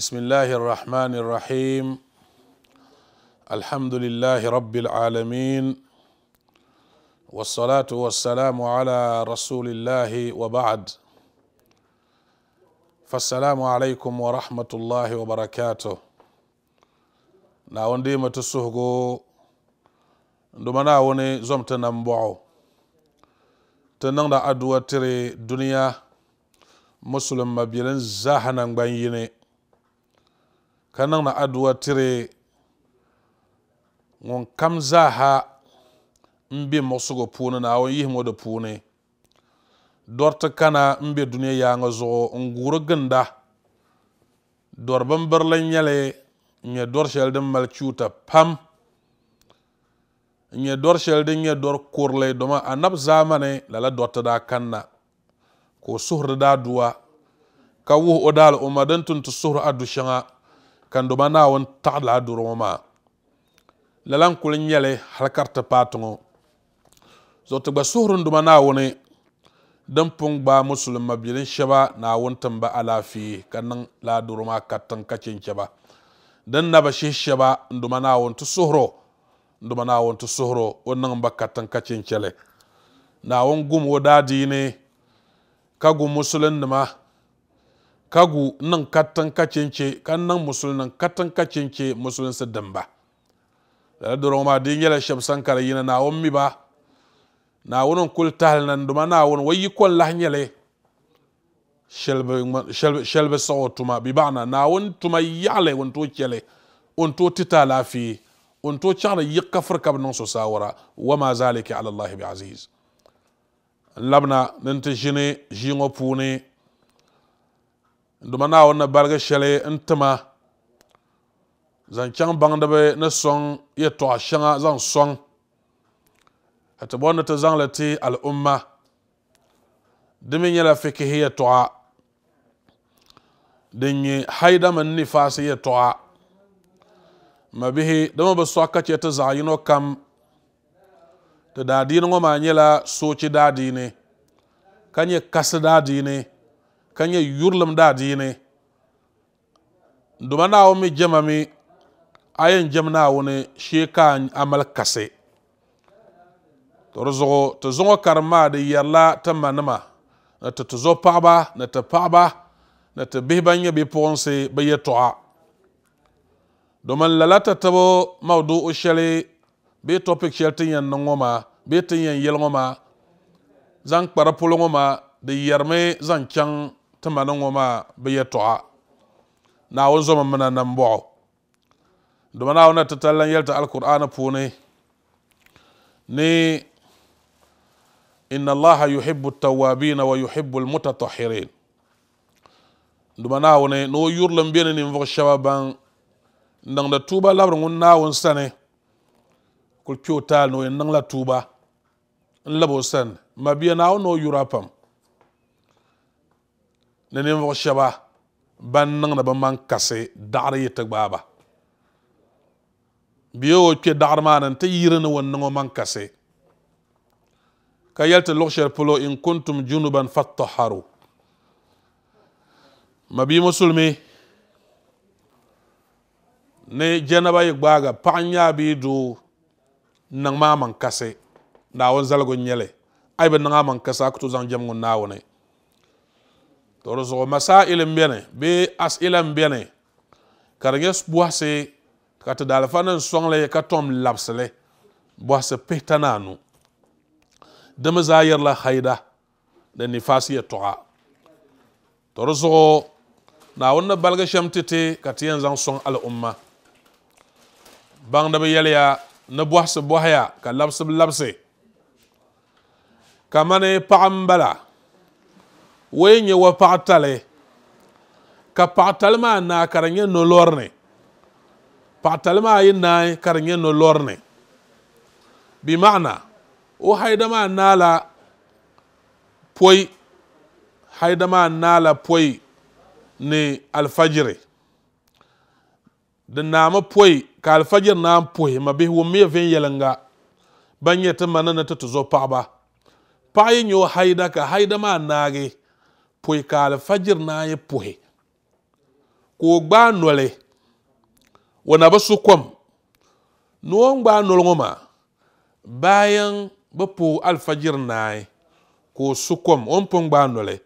بسم الله الرحمن الرحيم الحمد لله رب العالمين والصلاة والسلام على رسول الله وبعد فالسلام عليكم ورحمة الله وبركاته ناون ديمة السهقو nduma na wuni zom ti nan تري دنيا مسلم مبيلن tiri duniya ka na aduwa tiri ŋun kam zaaha n bɛ muɣusigu puuni naawuni yihi ŋɔ di puuni dɔriti kana n bɛ duniya yaangi zuɣu n guuri ginda dɔri bimbirili n nyɛli n nyɛ dɔri shɛli din mali chuuta pam n nyɛ dɔri shɛli din nyɛ dori kurili domi anabi zamani lala dɔriti daa kanna ka o suhuri daa duwa ka wuhi o daali o ma din tun ti suhuri adu shɛŋa kanduma do na won taxla duro ma la lan kul nyele halkarta patungo zo to ba suhrun nduma na woni dan pun ba musulun mabilin shaba na won tamba fi kanan la duro ma katan kacin shaba dan na ba shi shaba do na won to suhro do na won to suhro niŋ ba katan kacin chele na won gum wo dadi ne ka gum musulun nima kagu nan katan kacince kan nan musulnan katan kacince musulun su damba da da ma din yala shab sankar yina na won ba na won kul tahal nan duma na won wayi kon la nyale shelbe shelbe shelbe sawo tuma bi bana na won tuma yale won to kele on to tita fi on to chana kafir kab non so sawara ma zalika ala allah bi aziz labna nan ta jine jingo pune duma naawuni barigi shɛli n tima zaŋ chaŋ baŋdibi ni sɔŋ yɛtɔɣa shɛŋa zaŋ sɔŋ ka ti ni ti zaŋli ti al'umma di mi nyɛla fikihi yɛtɔɣa din nyɛ haida mini nifaasi yɛtɔɣa ma bihi di mi bi sɔɣi ka chɛ ti zaɣ yino kam ti daadiini ŋɔ maa nyɛla soochi daadiini ka nyɛ kasi daadiini kanye yurlam da dini duma na mi jema mi ayen jem na wuni shi ka amal kase torzogo to zongo karma da yalla ta manama na ta zo paɣaba na ta paba na ta bihi ban nyɛ bipuɣinsi bi yɛtɔɣa domin lala ta tabo mawdu'u shɛli be topic shɛli yan yɛn niŋ tin yan yɛli ŋɔ maa zaŋ kpari polo ŋɔ chang zaŋ ti mani ŋɔ maa bi yɛtɔɣa naawuni zomi mina na n bɔɣɔ duma naawuni ti tali lan yɛli ti alkur'ani puuni ni inna allaha yuhibbu tawabina wa yuhibbu almutatahirin duma naawuni ni o yurili n bɛ ni ninvuɣu shɛba ban niŋdi tuuba labiri ŋun naawuni sani kuli kpe o taali ni o yɛn niŋla tuuba n labi o sani ma biya naawuni ni o yura pam ni ninvuɣu shɛba ban niŋdi bi maŋ kasi daɣari yi ti ba biyɛ o kpe daɣari maa ni n ti yiri ni wọn niŋ o maŋ kasi ka yɛli ti luɣu shɛli polo in kuntum junuban fattaharu ma bii musulmi ni jɛnaba yi gbaaga paɣa nyɛa bii doo niŋ maa maŋ kasi naawuni zaligu n nyɛli a yi bi niŋ a maŋ kasi a ku to zaŋ jɛm ŋun naawuni torosogo masail n bene asila n bene ka di nyɛ bɔhisi ka ka tom labisi li bɔhisi pihita ni anu di mi zaa yɛrila haida ni nifaasi yɛtɔɣa torosogo naawuni baligi shɛm titi ka ti yɛn zaŋ sɔŋ al'umma baŋdibi yɛliya ka labisibu labisi kamani paɣa wee n nyɛ wa paɣa tali ka paɣa tali maa naa ka di nyɛ nolori ni paɣa tali maa yi naai ka di nyɛ nolori ni bi maana o haida maa naa la poi haida maa naa la poi ni alfajiri di naami poi ka alfajiri naan puhi ma bihi wun miya vɛn yɛlinga ban nyɛ ti ma ni ni ti ti zo paɣaba paɣa yi nyɛ o haida ka haida maa naagi poi ka alfajiri naayi puhi ka o gba noli o na bi su kom ni o gbaa noli ŋo maa bayan bi puhi alfajiri naayi ka o su kom o ni pun gba noli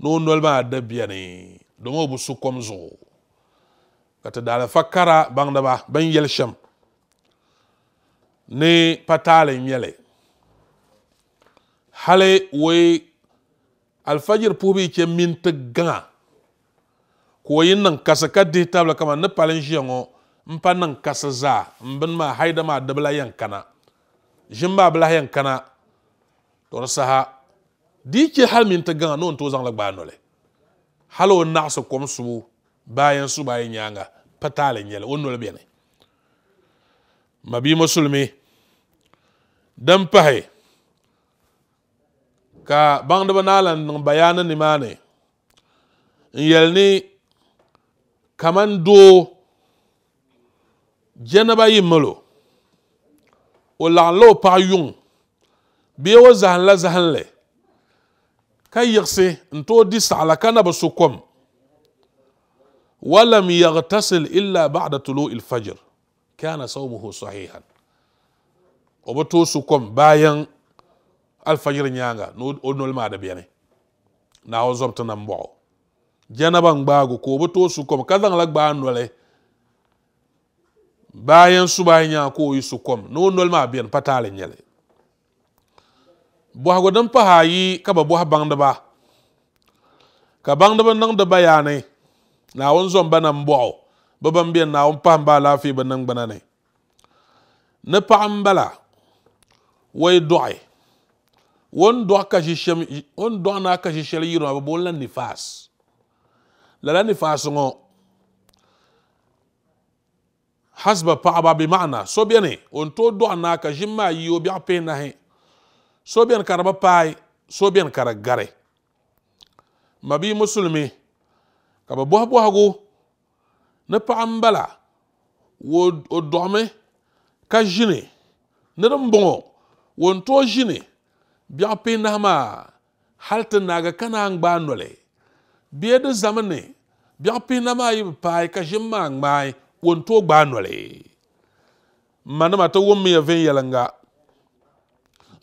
ni o noli maa da biɛni domi o bi su kom zuɣu ka ti da alifa kara baŋdiba bin yɛli shɛm ni pataali n nyɛli hali woi alfajir puhibu ke ce minti gaŋa Ko o yi niŋ kasi ka dihi tabili kama ni palin ʒiya ŋo n pa niŋ kasi zaa n bini maa haida maa dibila la yɛn kana ʒim maa bi yɛn kana to di saha di ke hali minti gaŋa ni o ni tooi zaŋ li gbaa noli hali o naɣasi kom subu baayan subu ayi nyaanga pa taali n nyɛli o noli biɛni mabii musulmi din pahi ka baŋdiba na lan niŋ bayani nimaani n yɛli ni kaman doo jɛnaba yi malo o laɣinla o paɣa yuŋ bee o zahinla zahinli ka yiɣisi n tooi di saɣala ka na bi su kom walam yaghtasil illa ba'da tulu'i al-fajr kana sawmuhu sahihan o bi bayan alfajir nyaanga no onol ma da bene na o zobta na mbo janaba ngbago ko bo to su kom kadan la gba nole bayan su bayan ya ko yi su kom no nol ma biyan patale nyele bo hago dan pa hayi ka ba bo ha bang ba ka bang da ban nan da bayanai na won zon ba nan bo ba ban biyan na won pa ba lafi ba nan gbana ne na pa an bala wai won do ka shishem won do na ka shishel yiro ba bolan nifas la la nifas ngo hasba paɣaba bi maana so biɛni on to dɔɣi naa ka ʒim maa yi o biɛɣu pee nahi so biɛni ka di bi paai so biɛni ka di gari ma bii musulmi ka bi bɔhi bɔhigu ni paɣa n bala o dɔɣimi ka ʒini ni din bɔŋɔ won to ʒini biapi nahama halti naga ka naan gbaa noli bee di zami ni biɛɣu pihina maa yi bi paai ka ʒim maa ŋmaai wontooi gbaa noli ma nima ti wummiya viɛnyɛlinga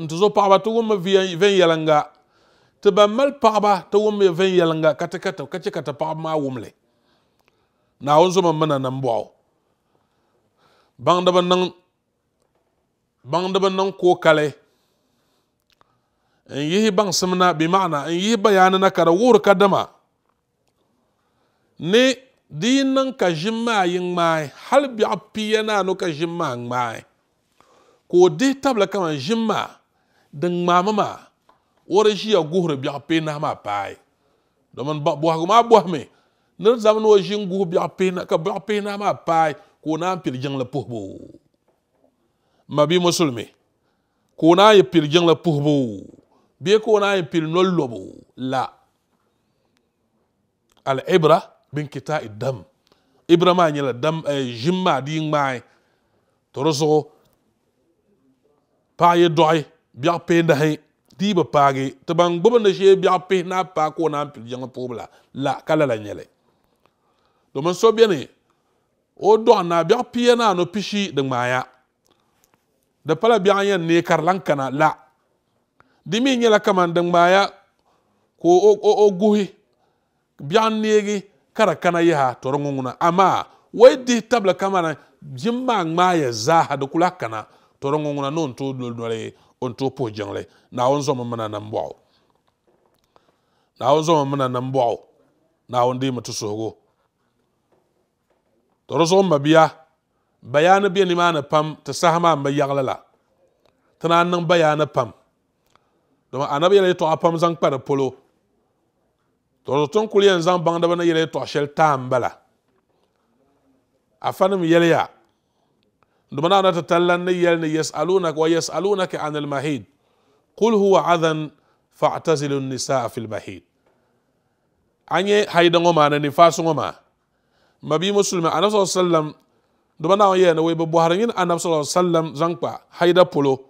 n ti zo paɣaba ti wummi viɛnyɛlinga ti ban mali paɣaba ti wummiya viɛnyɛlinga ka ti ka chɛ ka ti paɣaba maa wumli naawuni zumi mina ni n bɔɣu baŋdibi niŋ kookali n yi ban simna bi maana n yi bayani na ka di wuhuri ka dama ni di yi niŋ ka jimma yin mai hal hali biɛɣu na no ka jimma maa ŋmaai ko o dihi tabili kaman din mamama maa o di ʒiya bi biɛɣu na ma pai paai domin bɔhagu maa ma ni me zami ni o ʒi guhur guhi biɛɣu na ka bi pia na ma paai ko na pir pili la puhibu mabi musulmi ko na naan yi pili jiŋli be ko na pil nolobo la al ibra bin kita e dam ibra ma nyela dam eh, jimma di ngai toroso pa ye doi biya pe da hai di ba page to ban gbo na she biya pe na pa ko na pil jang pobla la kala la nyele do man so bene o do na biya pe na no pishi de ŋmaaya da pala biya yan ne karlan kana la dimi mi nyɛla kamani din ŋmaaya ka o guhi biɛɣu neegi ka di kana yaha to di ŋuŋuna amaa wai dihi tabili kamana jim maa ŋmaaya zaaha di ku lahi kana to di ŋuŋuna ni on tooi loli noli on tooi puhi jiŋli naawuni zomi mina ni n bɔɣu naawuni zomi mina ni n bɔɣu naawuni diimi ti suhigu to di zuɣu ma biya bayaani bɛ nimaani pam ti saha maa n bi yaɣali la ti naan niŋ bayaani pam domi anabi yɛla yɛltɔɣa pam zaŋ kpa di polo to tun kuli yɛn zaŋ baŋdiba ni yɛla yɛltɔɣa shɛli taa n bala afa nim yɛliya domi na ana ti tallan ni yɛli ni yasalunaka wa yasalunaka an almahid qul huwa adhan fa'tazilu nisaa fi almahid an yɛ haida ŋɔ maa ni nifaasi ŋɔ maa mabi musulmi anabi sallam domi na wɔn yɛli ni wei bi bɔhari yin anabi sallam zaŋ kpa haida polo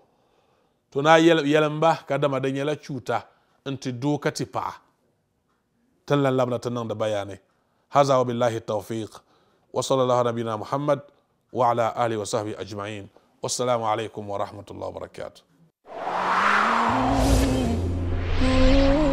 to na yelan ba ka dama da yela cuta nti doka pa tallan labna lan labina bayane hazza wa billahi tawfiq wa sallallahu ala nabina muhammad wa ala alihi wa sahbihi ajma'in wassalamu alaikum wa rahmatullahi wa barakatuh